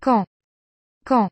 Quand Quand